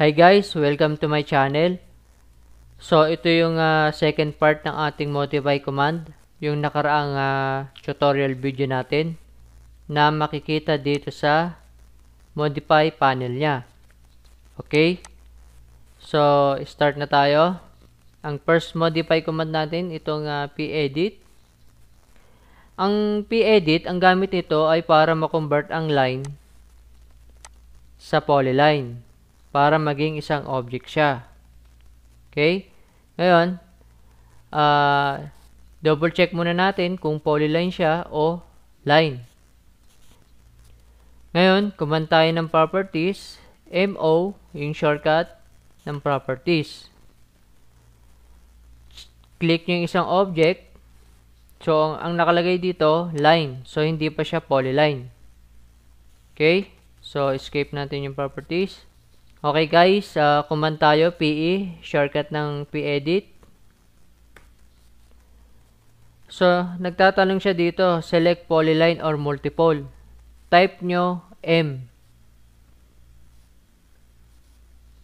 Hi guys, welcome to my channel. So ito yung uh, second part ng ating modify command, yung nakaraang uh, tutorial video natin na makikita dito sa modify panel niya. Okay? So start na tayo. Ang first modify command natin itong uh, pedit. Ang pedit, ang gamit nito ay para ma-convert ang line sa polyline para maging isang object siya. Okay? Ngayon, uh, double check muna natin kung polyline siya o line. Ngayon, kuman tayo ng properties. MO, yung shortcut ng properties. Click nyo yung isang object. So, ang, ang nakalagay dito, line. So, hindi pa siya polyline. Okay? So, escape natin yung properties. Okay guys, uh, ah, command tayo, PE, shortcut ng PEdit. So, nagtatanong siya dito, select polyline or multiple. Type nyo M.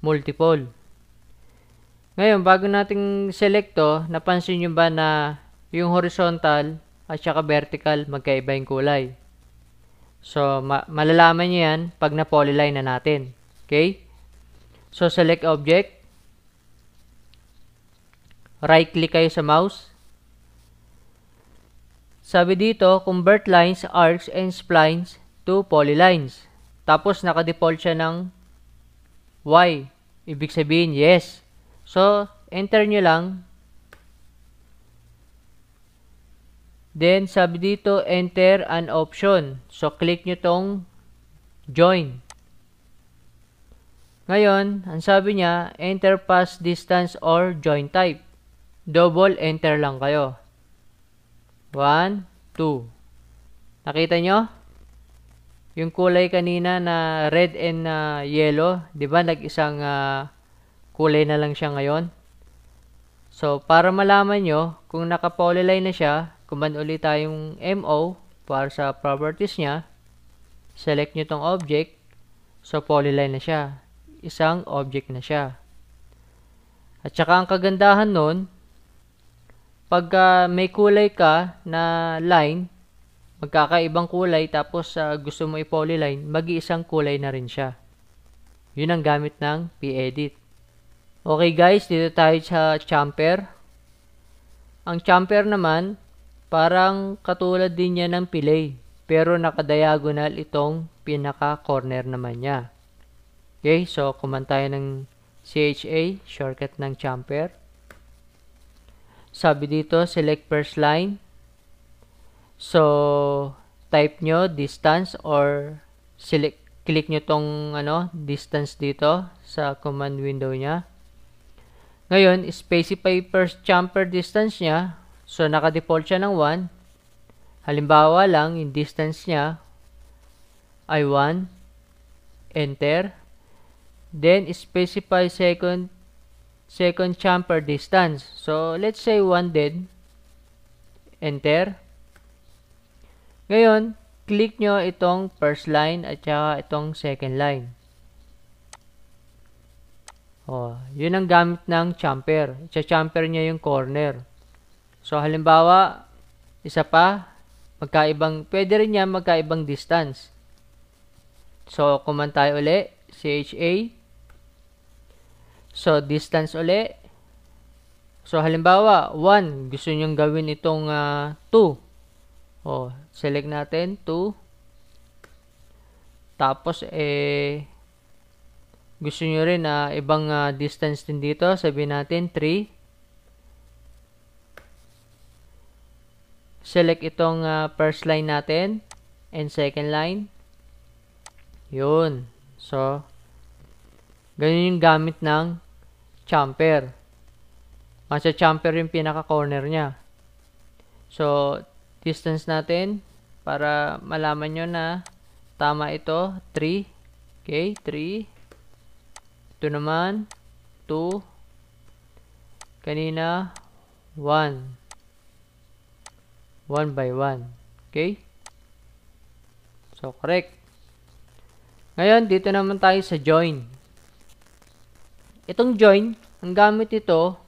Multiple. Ngayon, bago nating select to, napansin nyo ba na yung horizontal at saka vertical magkaiba yung kulay? So, ma malalaman nyo yan pag na-polyline na natin. Okay? So, select object. Right-click kayo sa mouse. Sabi dito, convert lines, arcs, and splines to polylines. Tapos, naka-default siya ng Y. Ibig sabihin, yes. So, enter nyo lang. Then, sabi dito, enter an option. So, click nyo tong join. Ngayon, ang sabi niya, enter pass distance or join type. Double enter lang kayo. 1, 2. Nakita nyo? Yung kulay kanina na red and uh, yellow, di ba nag-isang uh, kulay na lang siya ngayon? So, para malaman nyo, kung naka-polyline na siya, kuman ulit tayong MO para sa properties niya. Select nyo tong object. So, polyline na siya isang object na siya. At saka ang kagandahan nun, pag uh, may kulay ka na line, magkakaibang kulay tapos uh, gusto mo i-polyline, mag-iisang kulay na rin siya. Yun ang gamit ng p-edit. Okay guys, dito tayo sa champer. Ang champer naman, parang katulad din niya ng pilay, pero naka-diagonal itong pinaka-corner naman niya. Okay, so kuman tayo ng CHA, shortcut ng chamfer. Sabi dito, select first line. So, type nyo distance or select, click nyo tong ano, distance dito sa command window niya. Ngayon, specify first chamfer distance niya. So, naka-default siya ng 1. Halimbawa lang, in distance niya ay 1. Enter. Then, specify second second chamfer distance. So, let's say 1 dead. Enter. Ngayon, click nyo itong first line at saka itong second line. Oh, yun ang gamit ng chamfer. Isa-chamfer niya yung corner. So, halimbawa, isa pa, magkaibang, pwede rin niya magkaibang distance. So, command tayo uli, CHA, So, distance uli. So, halimbawa, 1. Gusto nyong gawin itong 2. Uh, ah, o, select natin, 2. Tapos, eh, gusto nyo rin na uh, ibang uh, distance din dito. Sabihin natin, 3. Select itong uh, first line natin and second line. Yun. So, ganyan yung gamit ng champer. Masa champer yung pinaka-corner niya. So, distance natin para malaman nyo na tama ito. 3. Okay, 3. Ito naman, 2. Kanina, 1. 1 by 1. Okay? So, correct. Ngayon, dito naman tayo sa join. Itong join, ang gamit nito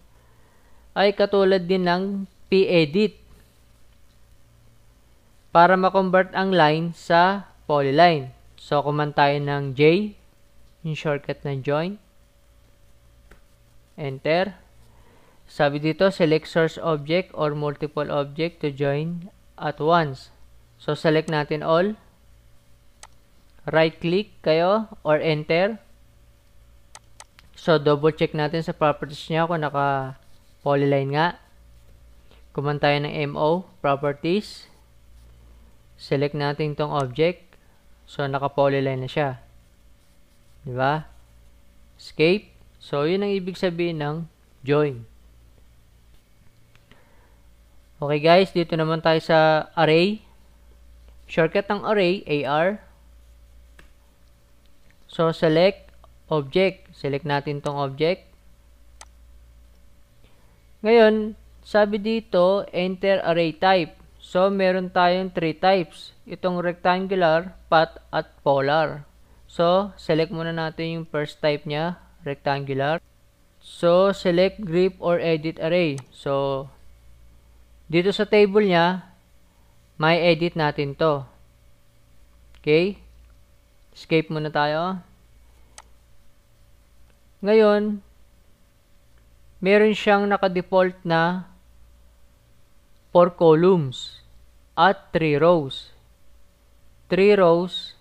ay katulad din ng pedit para makonvert ang line sa polyline. So, kuman tayo ng J, yung shortcut ng join. Enter. Sabi dito, select source object or multiple object to join at once. So, select natin all. Right-click kayo or enter. Enter So, double check natin sa properties niya kung naka polyline nga. Kuman tayo ng MO, properties. Select natin tong object. So, naka polyline na siya. Di ba? Escape. So, yun ang ibig sabihin ng join. Okay guys, dito naman tayo sa array. Shortcut ng array, AR. So, select object. Select natin tong object. Ngayon, sabi dito, enter array type. So, meron tayong 3 types. Itong rectangular, path, at polar. So, select muna natin yung first type niya, rectangular. So, select grip or edit array. So, dito sa table niya, may edit natin to. Okay? Escape muna tayo. Ngayon, meron siyang naka-default na 4 columns at 3 rows. 3 rows,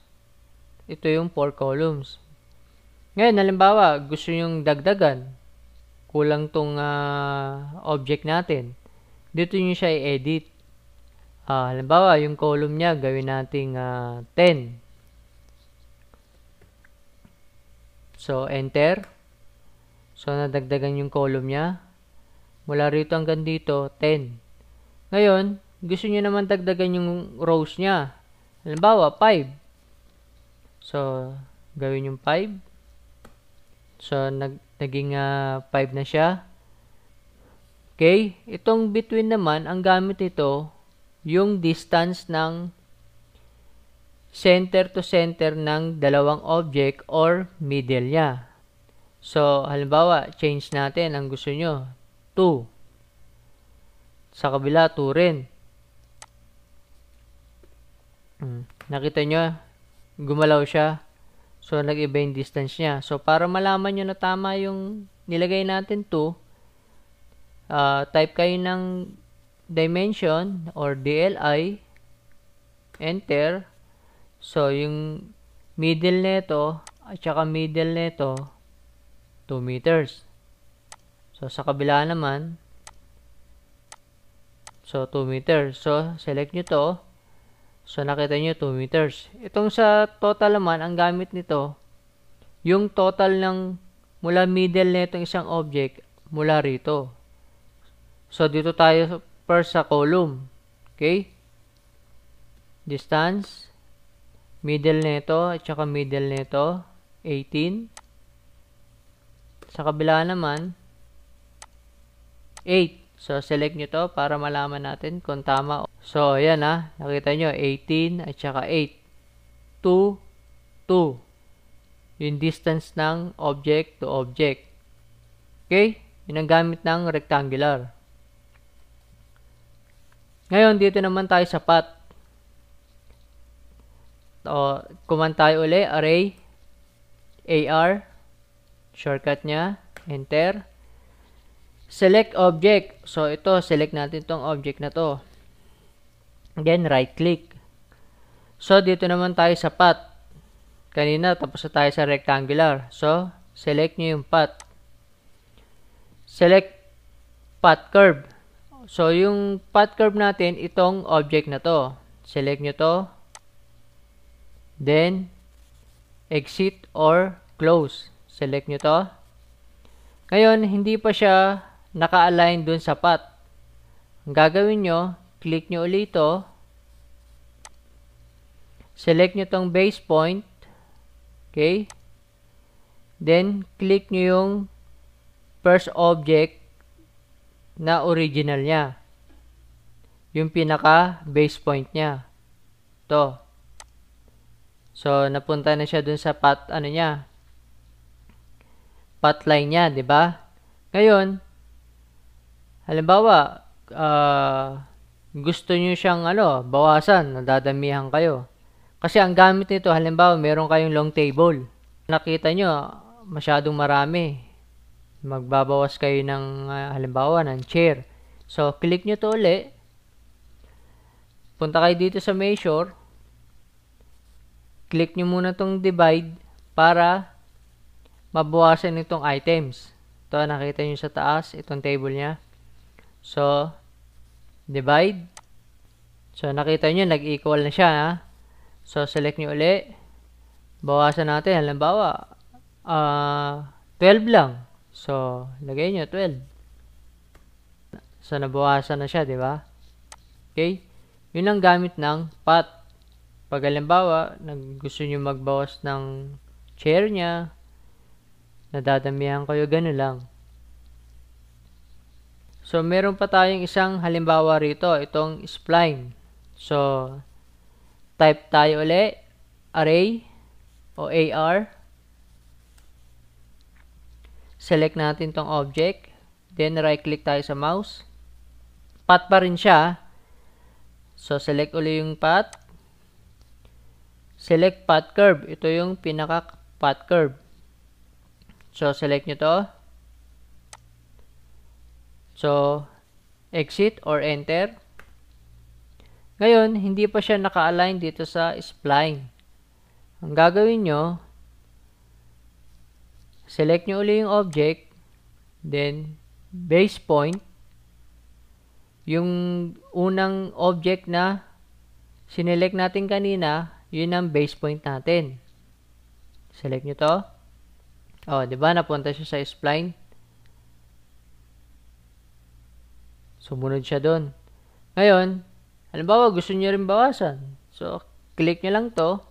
ito yung 4 columns. Ngayon, halimbawa, gusto nyong dagdagan. Kulang tong uh, object natin. Dito nyo siya i-edit. Uh, halimbawa, yung column niya, gawin nating uh, ah, 10. So, enter. Enter. So, nadagdagan yung column niya. Mula rito hanggang dito, 10. Ngayon, gusto niyo naman dagdagan yung rows niya. Halimbawa, 5. So, gawin yung 5. So, nag, naging uh, ah, 5 na siya. Okay? Itong between naman, ang gamit nito, yung distance ng center to center ng dalawang object or middle niya. So, halimbawa, change natin ang gusto nyo. 2. Sa kabila, 2 rin. Hmm. Nakita nyo, gumalaw siya. So, nag-iba yung distance niya. So, para malaman nyo na tama yung nilagay natin 2, uh, ah, type kayo ng dimension or DLI. Enter. So, yung middle nito at saka middle nito 2 meters. So, sa kabila naman, so 2 meters. So, select nyo to. So, nakita nyo 2 meters. Itong sa total naman, ang gamit nito, yung total ng mula middle na itong isang object mula rito. So, dito tayo first sa column. Okay? Distance. Middle nito at saka middle nito 18. Sa kabila naman, 8. So, select nyo to para malaman natin kung tama. So, ayan ha. Ah. Nakita nyo, 18 at saka 8. 2, 2. Yung distance ng object to object. Okay? Yun ang gamit ng rectangular. Ngayon, dito naman tayo sa path. O, kuman tayo uli, array, AR, Shortcut niya, enter. Select object. So, ito, select natin tong object na to. Then right click. So, dito naman tayo sa path. Kanina, tapos na tayo sa rectangular. So, select niyo yung path. Select path curve. So, yung path curve natin, itong object na to. Select niyo to. Then, exit or close. Select nyo to. Ngayon, hindi pa siya naka-align dun sa path. Ang gagawin nyo, click nyo ulit ito. Select nyo tong base point. Okay? Then, click nyo yung first object na original niya. Yung pinaka base point niya. to So, napunta na siya dun sa path ano niya, spotlight niya, di ba? Ngayon, halimbawa, uh, gusto niyo siyang ano, bawasan, nadadamihan kayo. Kasi ang gamit nito, halimbawa, meron kayong long table. Nakita niyo, masyadong marami. Magbabawas kayo ng, uh, halimbawa, ng chair. So, click niyo to ulit. Punta kayo dito sa measure. Click niyo muna tong divide para mabawasan itong items. Ito, nakita nyo sa taas, itong table niya. So, divide. So, nakita nyo, nag-equal na siya. Ha? So, select nyo uli. Bawasan natin. Halimbawa, uh, ah, 12 lang. So, lagay nyo, 12. So, nabawasan na siya, di ba? Okay? Yun ang gamit ng path. Pag halimbawa, gusto nyo magbawas ng chair niya, nadadamihan kayo, gano'n lang. So, meron pa tayong isang halimbawa rito, itong spline. So, type tayo uli, array o AR. Select natin tong object. Then, right-click tayo sa mouse. Path pa rin siya. So, select uli yung path. Select path curve. Ito yung pinaka-path curve. So, select nyo to. So, exit or enter. Ngayon, hindi pa siya naka-align dito sa spline. Ang gagawin nyo, select nyo uli yung object, then base point, yung unang object na sinelect natin kanina, yun ang base point natin. Select nyo to. Oh, 'di ba napunta siya sa spline? Sumunod siya doon. Ngayon, halimbawa gusto niya rin bawasan. So, click niyo lang 'to.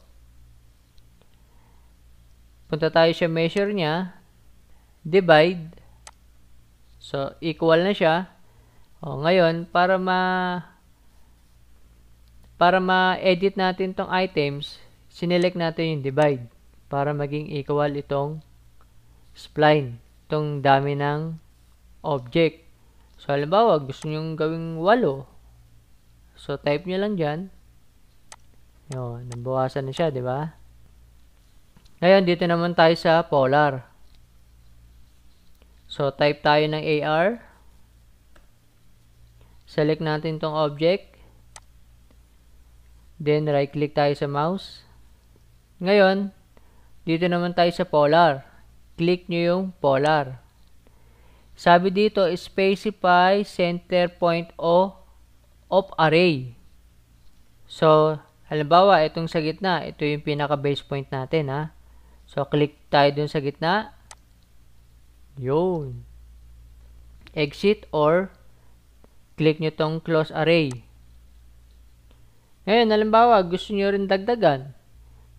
Punta tayo sa measure niya. Divide. So, equal na siya. Oh, ngayon, para ma para ma-edit natin tong items, sinelect natin yung divide para maging equal itong spline. Itong dami ng object. So, halimbawa, gusto nyo gawing walo. So, type nyo lang dyan. Yun, nabawasan na siya, di ba? Ngayon, dito naman tayo sa polar. So, type tayo ng AR. Select natin tong object. Then, right-click tayo sa mouse. Ngayon, dito naman tayo sa polar click nyo yung polar. Sabi dito, specify center point o of array. So, halimbawa, itong sa gitna, ito yung pinaka-base point natin, ha? So, click tayo dun sa gitna. Yun. Exit or click nyo tong close array. Ngayon, halimbawa, gusto nyo rin dagdagan.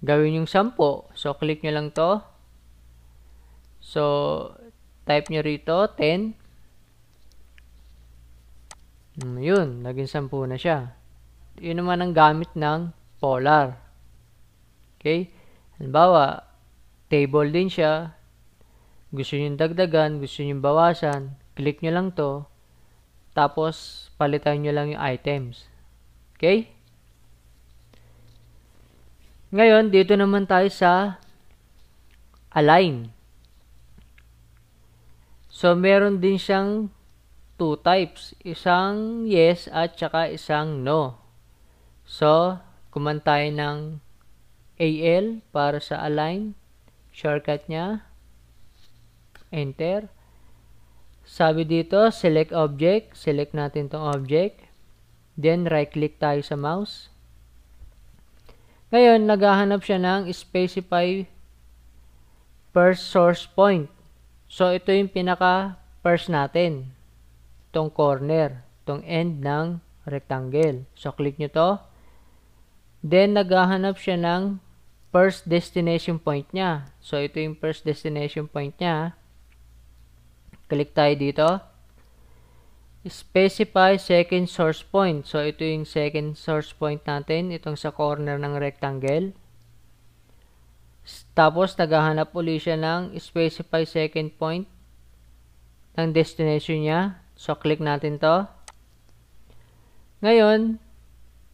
Gawin yung 10. So, click nyo lang to So, type nyo rito, 10. Hmm, yun, naging 10 na siya. Yun naman ang gamit ng polar. Okay? Halimbawa, table din siya. Gusto nyo dagdagan, gusto nyo bawasan, click nyo lang to. Tapos, palitan nyo lang yung items. Okay? Ngayon, dito naman tayo sa align. So, meron din siyang two types. Isang yes at saka isang no. So, kuman ng AL para sa align. Shortcut niya. Enter. Sabi dito, select object. Select natin tong object. Then, right-click tayo sa mouse. Ngayon, naghahanap siya ng specify per source point. So, ito yung pinaka first natin. Itong corner, itong end ng rectangle. So, click nyo to. Then, naghahanap siya ng first destination point niya. So, ito yung first destination point niya. Click tayo dito. Specify second source point. So, ito yung second source point natin. Itong sa corner ng rectangle. Tapos, naghahanap uli siya ng specify second point ng destination niya. So, click natin to. Ngayon,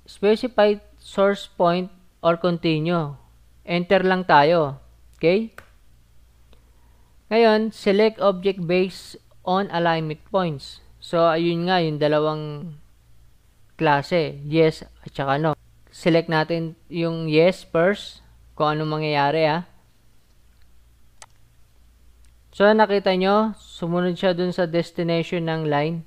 specify source point or continue. Enter lang tayo. Okay? Ngayon, select object based on alignment points. So, ayun nga, yung dalawang klase. Yes at saka no. Select natin yung yes first kung ano mangyayari ha. So ano nakita nyo, sumunod siya dun sa destination ng line.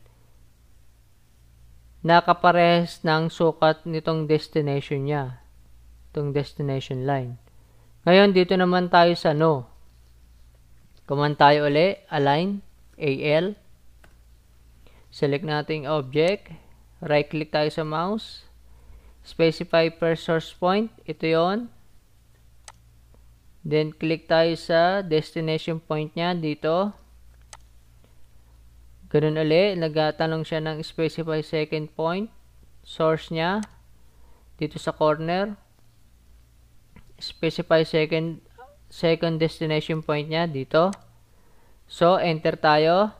Nakaparehas ng sukat nitong destination niya. Itong destination line. Ngayon, dito naman tayo sa no. Kuman tayo uli, align, AL. Select natin object. Right click tayo sa mouse. Specify per source point. Ito yon Then, click tayo sa destination point niya dito. Ganun ulit. Nagtanong siya ng specify second point. Source niya. Dito sa corner. Specify second second destination point niya dito. So, enter tayo.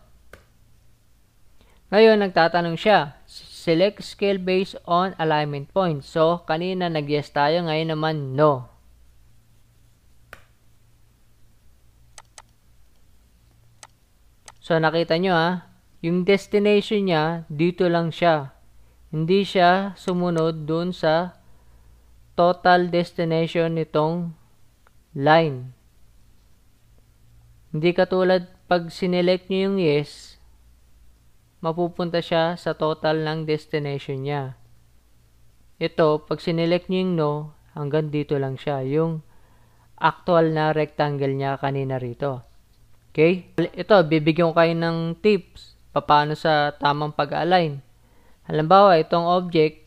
Ngayon, nagtatanong siya. Select scale based on alignment point. So, kanina nag-yes tayo. Ngayon naman, no. So nakita nyo ha, ah, yung destination niya, dito lang siya. Hindi siya sumunod dun sa total destination nitong line. Hindi katulad pag sinelect nyo yung yes, mapupunta siya sa total ng destination niya. Ito, pag sinelect nyo yung no, hanggang dito lang siya, yung actual na rectangle niya kanina rito. Okay? Ito, bibigyan ko kayo ng tips paano sa tamang pag-align. Halimbawa, itong object,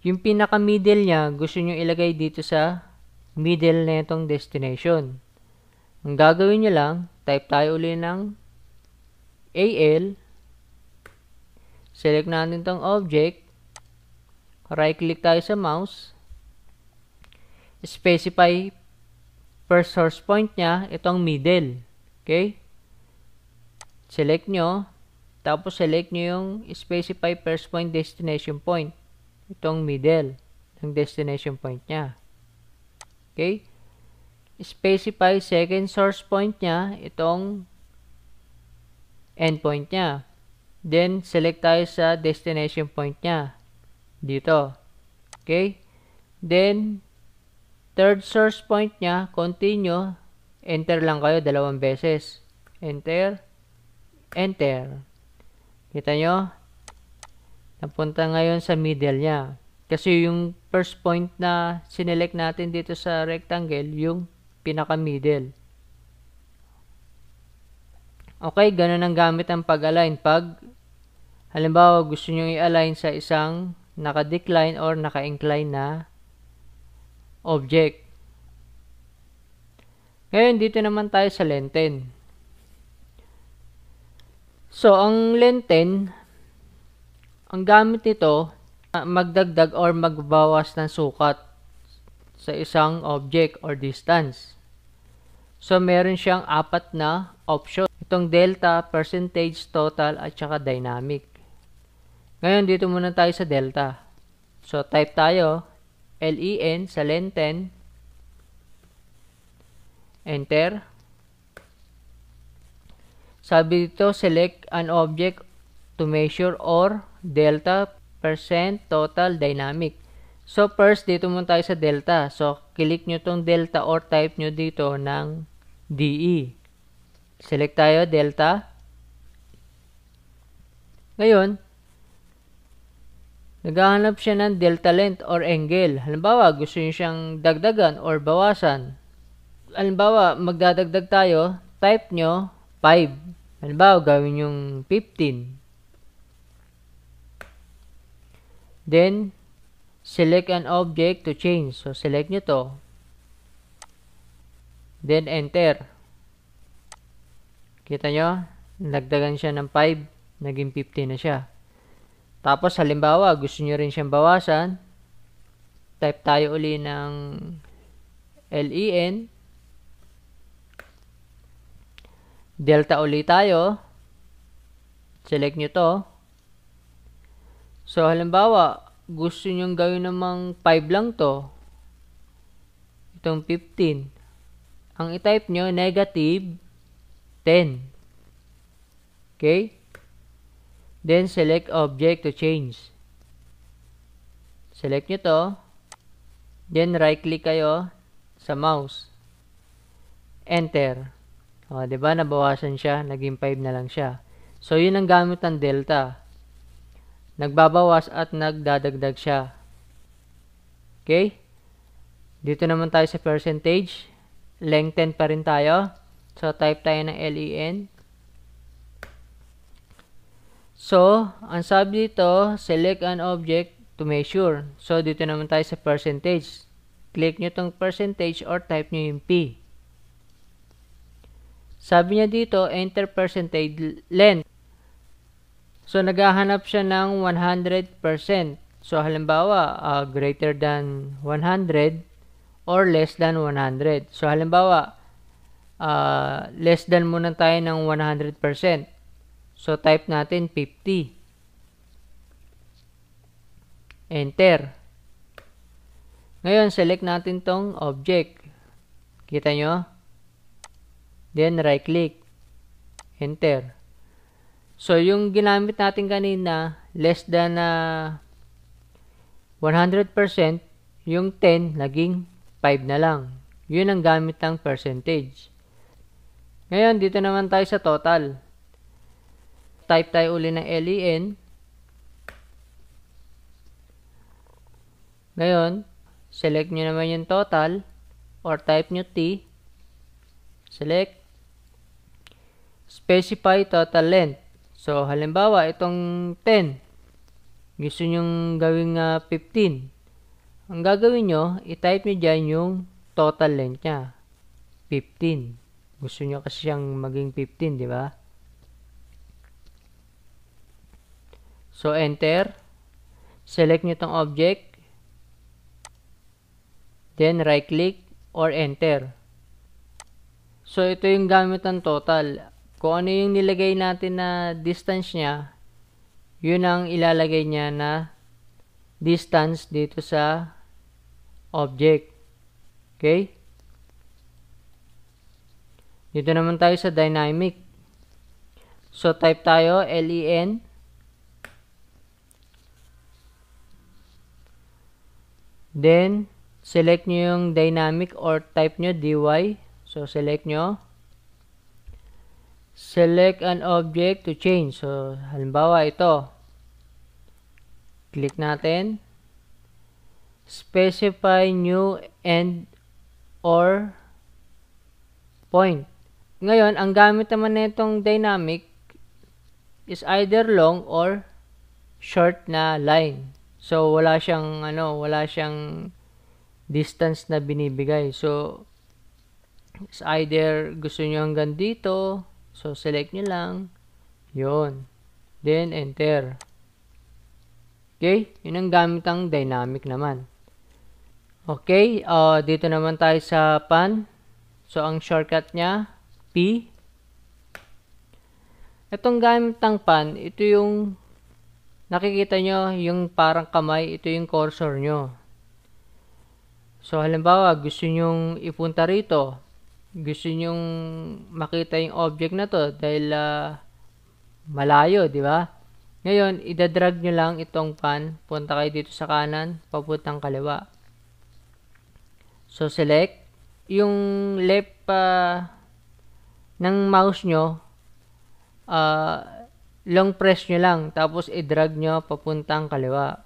yung pinaka-middle niya, gusto nyo ilagay dito sa middle na itong destination. Ang gagawin nyo lang, type tayo uli ng AL. Select natin itong object. Right click tayo sa mouse. Specify first source point niya, itong middle. Okay? Select nyo. Tapos select nyo yung specify first point destination point. Itong middle ng destination point niya. Okay? Specify second source point niya, itong endpoint niya. Then, select tayo sa destination point niya. Dito. Okay? Then, Third source point niya, continue, enter lang kayo dalawang beses. Enter, enter. Kita nyo? Napunta ngayon sa middle niya. Kasi yung first point na sinelect natin dito sa rectangle, yung pinaka-middle. Okay, ganun ang gamit ang pag-align. Pag, halimbawa, gusto nyo i-align sa isang naka-decline or naka-incline na object. Ngayon, dito naman tayo sa lenten. So, ang lenten, ang gamit nito, ah, magdagdag or magbawas ng sukat sa isang object or distance. So, meron siyang apat na option. Itong delta, percentage, total, at saka dynamic. Ngayon, dito muna tayo sa delta. So, type tayo. L-E-N sa lenten. Enter. Sabi dito, select an object to measure or delta percent total dynamic. So, first, dito muna tayo sa delta. So, click nyo tong delta or type nyo dito ng DE. Select tayo, delta. Ngayon, Naghahanap siya ng delta talent or angle. Halimbawa, gusto niyo siyang dagdagan or bawasan. Halimbawa, magdadagdag tayo, type nyo 5. Halimbawa, gawin yung 15. Then, select an object to change. So, select nyo to. Then, enter. Kita nyo? Nagdagan siya ng 5. Naging 15 na siya. Tapos halimbawa, gusto niyo rin siyang bawasan, type tayo uli ng len, delta uli tayo, select niyo to. So halimbawa, gusto nyo gawin namang 5 lang to, itong 15. Ang i-type niyo negative 10. Okay? Then, select object to change. Select nyo to. Then, right-click kayo sa mouse. Enter. O, ba diba? Nabawasan siya. Naging 5 na lang siya. So, yun ang gamit ng delta. Nagbabawas at nagdadagdag siya. Okay? Dito naman tayo sa percentage. Lengthen pa rin tayo. So, type tayo ng L-E-N. So, ang sabi dito, select an object to measure. So, dito naman tayo sa percentage. Click nyo tong percentage or type nyo yung P. Sabi niya dito, enter percentage length. So, naghahanap siya ng 100%. So, halimbawa, uh, greater than 100 or less than 100. So, halimbawa, uh, less than muna tayo ng 100%. So, type natin 50. Enter. Ngayon, select natin tong object. Kita nyo? Then, right-click. Enter. So, yung ginamit natin kanina, less than uh, ah, 100%, yung 10 naging 5 na lang. Yun ang gamit ng percentage. Ngayon, dito naman tayo sa total type tayo uli ng LEN. Ngayon, select nyo naman yung total or type nyo T. Select. Specify total length. So, halimbawa, itong 10. Gusto nyong gawing uh, ah, 15. Ang gagawin nyo, itype nyo dyan yung total length niya. 15. Gusto nyo kasi siyang maging 15, di ba? So, enter. Select nyo itong object. Then, right-click or enter. So, ito yung gamit ng total. Kung ano yung nilagay natin na distance niya, yun ang ilalagay niya na distance dito sa object. Okay? Dito naman tayo sa dynamic. So, type tayo len Then, select nyo yung dynamic or type nyo dy. So, select nyo. Select an object to change. So, halimbawa ito. Click natin. Specify new end or point. Ngayon, ang gamit naman na itong dynamic is either long or short na line. So wala siyang ano, wala siyang distance na binibigay. So it's either gusto niyo hanggang dito, so select niyo lang 'yon. Then enter. Okay? 'Yun ang gamit ng dynamic naman. Okay, uh, dito naman tayo sa pan. So, ang shortcut niya, P. Itong gamit ng pan, ito yung nakikita nyo yung parang kamay, ito yung cursor nyo. So, halimbawa, gusto nyong ipunta rito. Gusto nyong makita yung object na to dahil uh, malayo, di ba? Ngayon, idadrag nyo lang itong pan. Punta kayo dito sa kanan, papuntang kaliwa. So, select. Yung left uh, ng mouse nyo, uh, long press nyo lang, tapos i-drag nyo papuntang kaliwa.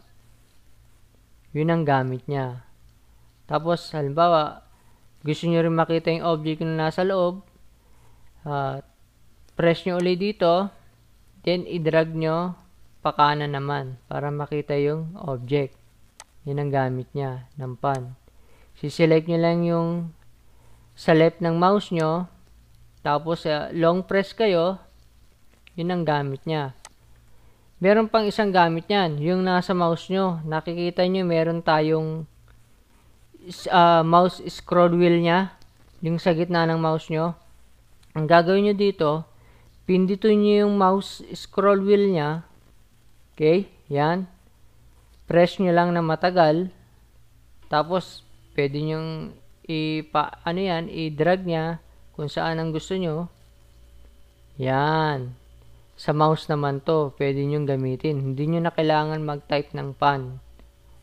Yun ang gamit niya. Tapos, halimbawa, gusto nyo rin makita yung object na nasa loob, uh, press nyo ulit dito, then i-drag nyo pakanan naman para makita yung object. Yun ang gamit niya ng pan. Siselect nyo lang yung sa left ng mouse nyo, tapos uh, long press kayo, yun ang gamit niya. Meron pang isang gamit niyan, yung nasa mouse nyo. Nakikita nyo meron tayong uh, mouse scroll wheel niya, yung sa gitna ng mouse nyo. Ang gagawin nyo dito, pindito nyo yung mouse scroll wheel niya. Okay, yan. Press nyo lang na matagal. Tapos, pwede nyo ipa, ano yan, i-drag niya kung saan ang gusto nyo. Yan. Sa mouse naman to, pwede nyong gamitin. Hindi nyo na kailangan mag-type ng pan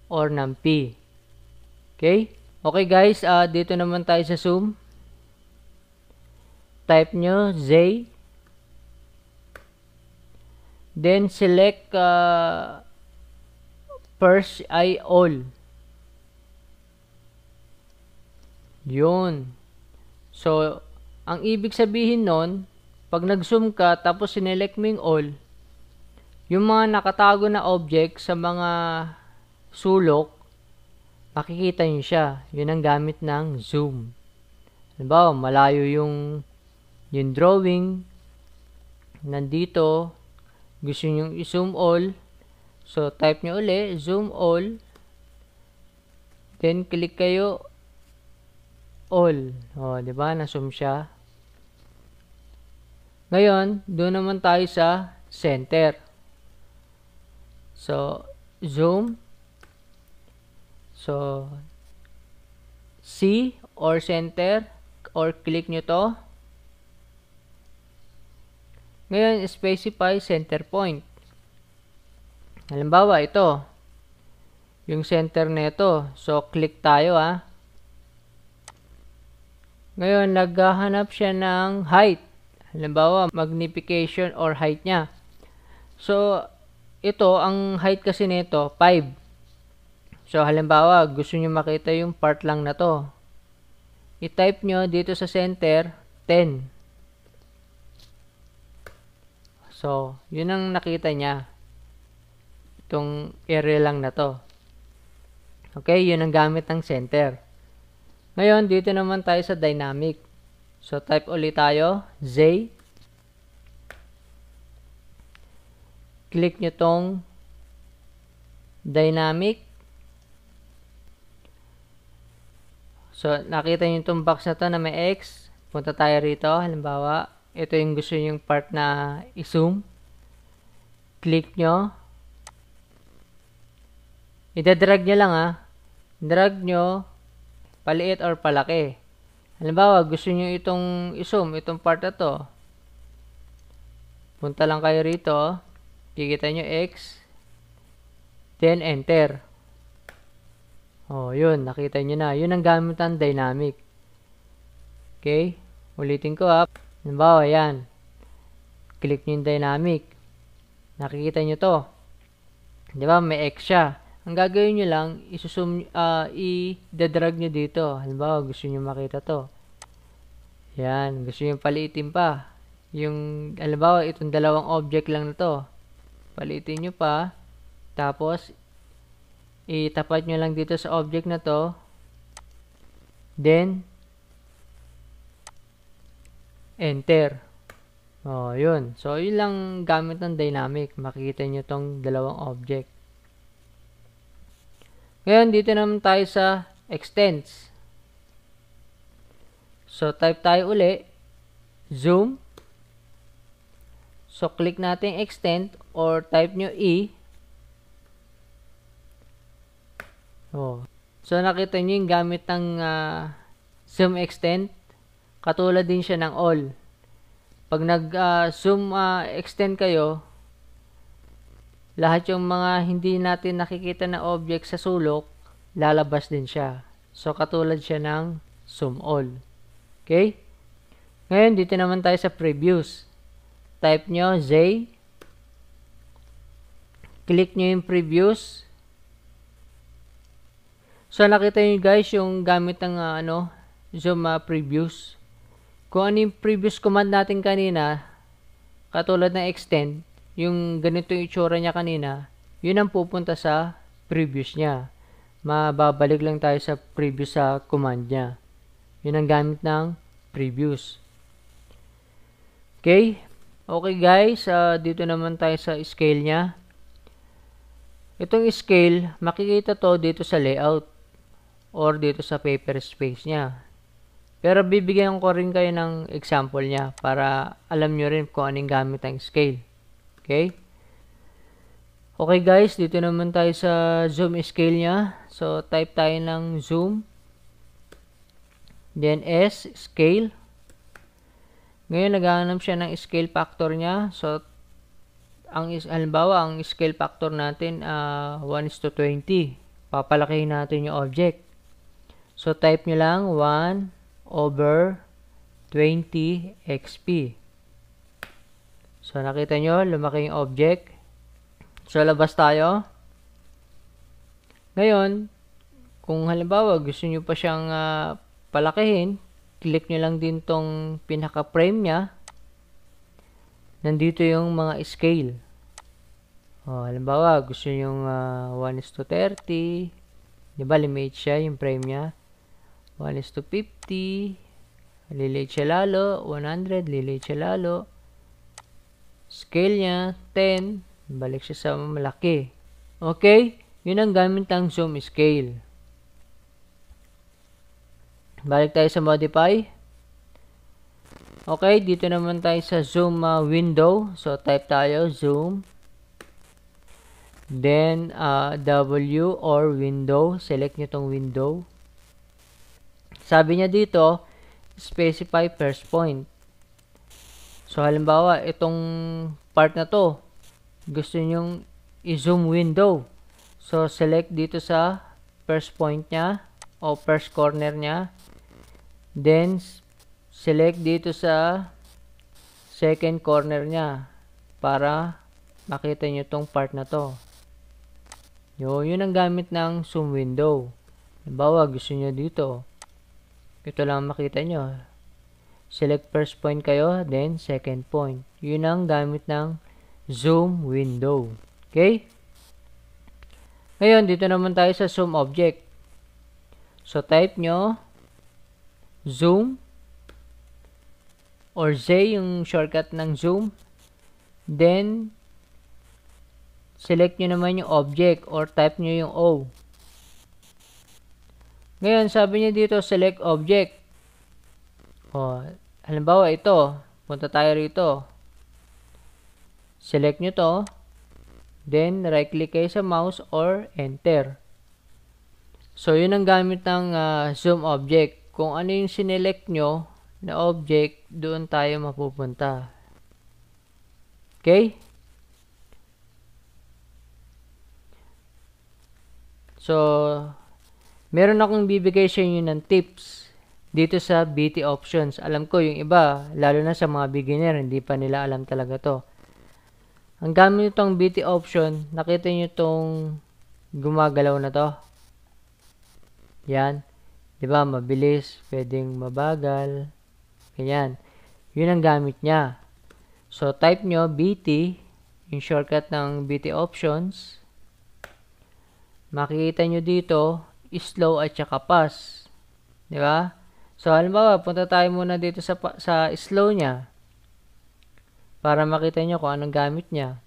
or ng P. Okay? Okay guys, uh, dito naman tayo sa Zoom. Type nyo Z. Then select uh, first I all. yon So, ang ibig sabihin nun, pag nag-zoom ka tapos sinelect mo yung all, yung mga nakatago na object sa mga sulok, makikita nyo siya. Yun ang gamit ng zoom. Halimbawa, malayo yung, yung drawing, nandito, gusto nyo i-zoom all, so type nyo uli, zoom all, then click kayo all. O, di ba? Na-zoom siya. Ngayon, doon naman tayo sa center. So, zoom. So, C or center or click nyo to. Ngayon, specify center point. Halimbawa, ito. Yung center nito So, click tayo ha. Ah. Ngayon, naghahanap siya ng height. Halimbawa, magnification or height niya. So, ito, ang height kasi nito, 5. So, halimbawa, gusto niyo makita yung part lang na to. I-type niyo dito sa center, 10. So, yun ang nakita niya. Itong area lang na to. Okay, yun ang gamit ng center. Ngayon, dito naman tayo sa dynamic. So, type ulit tayo, Z. Click nyo tong dynamic. So, nakita nyo itong box na to na may X. Punta tayo rito. Halimbawa, ito yung gusto nyo yung part na i-zoom. Click nyo. Ida-drag nyo lang ha. Ah. Drag nyo paliit or palaki. Halimbawa, gusto nyo itong isum, itong part na to. Punta lang kayo rito. Kikita nyo X. Then, enter. Oh, yun. Nakita nyo na. Yun ang gamit ng dynamic. Okay? Ulitin ko ha. Halimbawa, yan. Click nyo yung dynamic. Nakikita nyo to. Di ba? May X siya. Ang gagawin nyo lang, isusum, uh, ah, i-drag nyo dito. Halimbawa, gusto nyo makita to. Yan, gusto nyo paliitin pa. Yung, halimbawa, itong dalawang object lang na to. Paliitin nyo pa. Tapos, itapat nyo lang dito sa object na to. Then, enter. O, oh, yun. So, yun lang gamit ng dynamic. Makikita nyo tong dalawang object. Ngayon, dito naman tayo sa extends. So, type tayo uli. Zoom. So, click natin extend or type nyo E. Oh. So, nakita nyo yung gamit ng uh, zoom extend. Katulad din siya ng all. Pag nag-zoom ah, uh, ah, uh, extend kayo, lahat yung mga hindi natin nakikita na object sa sulok, lalabas din siya. So, katulad siya ng zoom all. Okay? Ngayon, dito naman tayo sa previews. Type nyo, Z. Click nyo yung previews. So, nakita nyo guys yung gamit ng uh, ano, Zoom uh, previews. Kung ano yung previous command natin kanina, katulad ng extend, yung ganito yung itsura niya kanina, yun ang pupunta sa previous niya. Mababalik lang tayo sa previous sa command niya. Yun ang gamit ng previous. Okay? Okay guys, uh, dito naman tayo sa scale niya. Itong scale, makikita to dito sa layout or dito sa paper space niya. Pero bibigyan ko rin kayo ng example niya para alam nyo rin kung anong gamit ang scale. Okay? Okay guys, dito naman tayo sa zoom scale niya. So, type tayo ng zoom. Then S, scale. Ngayon, naghahanap siya ng scale factor niya. So, ang halimbawa, ang scale factor natin, uh, ah, 1 is to 20. Papalakihin natin yung object. So, type niyo lang 1 over 20 XP. So, nakita nyo, lumaki yung object. So, labas tayo. Ngayon, kung halimbawa gusto nyo pa siyang uh, palakihin, click nyo lang din tong pinaka-frame niya. Nandito yung mga scale. Oh, halimbawa, gusto nyo yung uh, ah, 1 is to 30. Diba, limit siya yung frame niya. 1 is to 50. Lilate siya lalo. 100, lilate siya lalo. Scale niya, 10. Balik siya sa malaki. Okay? Yun ang gamit ng zoom scale. Balik tayo sa modify. Okay, dito naman tayo sa zoom uh, window. So, type tayo, zoom. Then, uh, W or window. Select nyo tong window. Sabi niya dito, specify first point. So, halimbawa, itong part na to, gusto nyong i-zoom window. So, select dito sa first point niya o first corner niya. Then, select dito sa second corner niya para makita nyo itong part na to. Yo, yun ang gamit ng zoom window. Halimbawa, gusto nyo dito. Ito lang makita nyo. Select first point kayo, then second point. Yun ang gamit ng zoom window. Okay? Ngayon, dito naman tayo sa zoom object. So, type nyo zoom or Z yung shortcut ng zoom. Then, select nyo naman yung object or type nyo yung O. Ngayon, sabi niya dito, select object. O, halimbawa ito, punta tayo rito. Select nyo to. Then, right click kayo sa mouse or enter. So, yun ang gamit ng uh, zoom object. Kung ano yung sinelect nyo na object, doon tayo mapupunta. Okay? So, meron akong bibigay sa inyo ng tips dito sa BT options. Alam ko yung iba, lalo na sa mga beginner, hindi pa nila alam talaga to. Ang gamit nyo tong BT option, nakita nyo tong gumagalaw na to. Yan. Di ba mabilis, pwedeng mabagal. Ganyan. Yun ang gamit niya. So, type nyo BT, yung shortcut ng BT options. Makikita nyo dito, slow at saka fast. Di ba? So, halimbawa, punta tayo muna dito sa, sa slow niya para makita nyo kung anong gamit niya.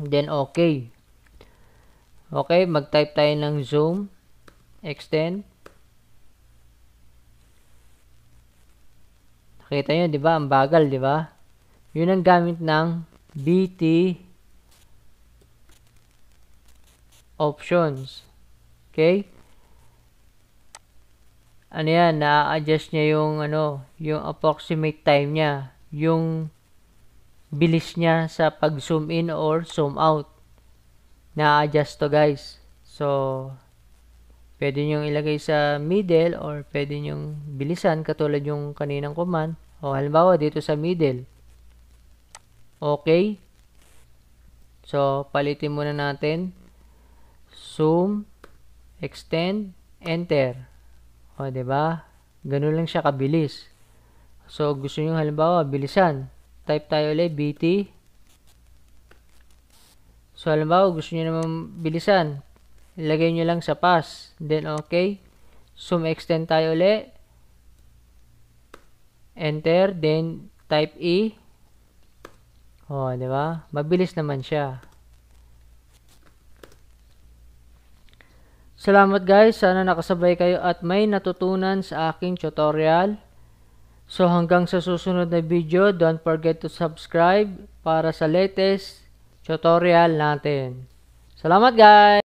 Then, okay. Okay, mag-type tayo ng zoom, extend. Nakita nyo, di ba? Ang bagal, di ba? Yun ang gamit ng BT options. Okay? ano yan, na-adjust niya yung ano, yung approximate time niya, yung bilis niya sa pag zoom in or zoom out. Na-adjust to guys. So, pwede niyo ilagay sa middle or pwede niyo bilisan katulad yung kaninang command. O halimbawa dito sa middle. Okay. So, palitin muna natin. Zoom, extend, enter. O, ba? Diba? Ganun lang siya kabilis. So, gusto nyo halimbawa, bilisan. Type tayo ulit, BT. So, halimbawa, gusto nyo naman bilisan. Ilagay nyo lang sa pass. Then, okay. Zoom extend tayo ulit. Enter. Then, type E. O, ba? Diba? Mabilis naman siya. Salamat guys, sana nakasabay kayo at may natutunan sa aking tutorial. So hanggang sa susunod na video, don't forget to subscribe para sa latest tutorial natin. Salamat guys!